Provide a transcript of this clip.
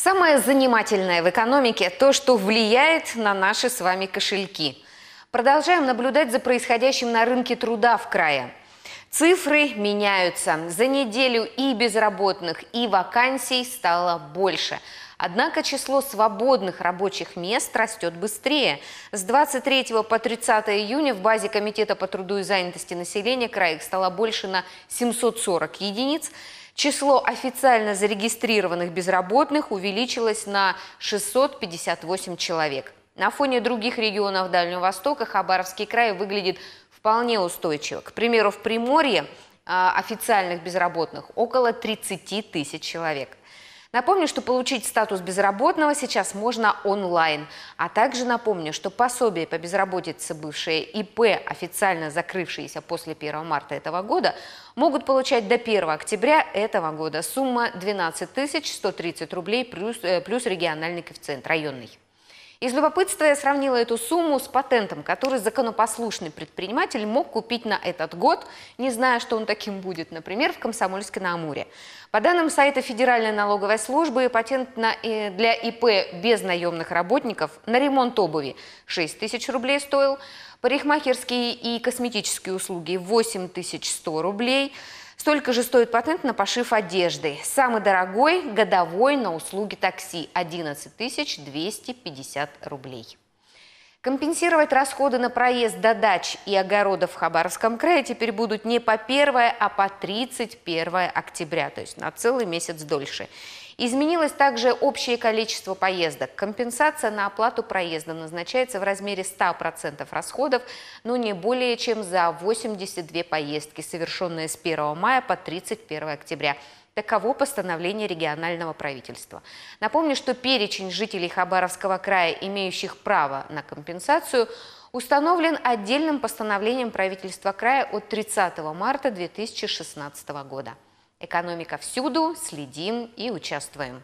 Самое занимательное в экономике – то, что влияет на наши с вами кошельки. Продолжаем наблюдать за происходящим на рынке труда в крае. Цифры меняются. За неделю и безработных, и вакансий стало больше. Однако число свободных рабочих мест растет быстрее. С 23 по 30 июня в базе Комитета по труду и занятости населения края их стало больше на 740 единиц. Число официально зарегистрированных безработных увеличилось на 658 человек. На фоне других регионов Дальнего Востока Хабаровский край выглядит вполне устойчиво. К примеру, в Приморье а, официальных безработных около 30 тысяч человек – Напомню, что получить статус безработного сейчас можно онлайн. А также напомню, что пособие по безработице бывшие ИП, официально закрывшиеся после 1 марта этого года, могут получать до 1 октября этого года. Сумма 12 130 рублей плюс, э, плюс региональный коэффициент, районный. Из любопытства я сравнила эту сумму с патентом, который законопослушный предприниматель мог купить на этот год, не зная, что он таким будет, например, в Комсомольске-на-Амуре. По данным сайта Федеральной налоговой службы, патент на, э, для ИП без наемных работников на ремонт обуви 6 тысяч рублей стоил, Парикмахерские и косметические услуги 8100 рублей. Столько же стоит патент на пошив одежды. Самый дорогой годовой на услуги такси 11 250 рублей. Компенсировать расходы на проезд до дач и огородов в Хабаровском крае теперь будут не по 1, а по 31 октября, то есть на целый месяц дольше. Изменилось также общее количество поездок. Компенсация на оплату проезда назначается в размере 100% расходов, но не более чем за 82 поездки, совершенные с 1 мая по 31 октября. Таково постановление регионального правительства. Напомню, что перечень жителей Хабаровского края, имеющих право на компенсацию, установлен отдельным постановлением правительства края от 30 марта 2016 года. Экономика всюду, следим и участвуем.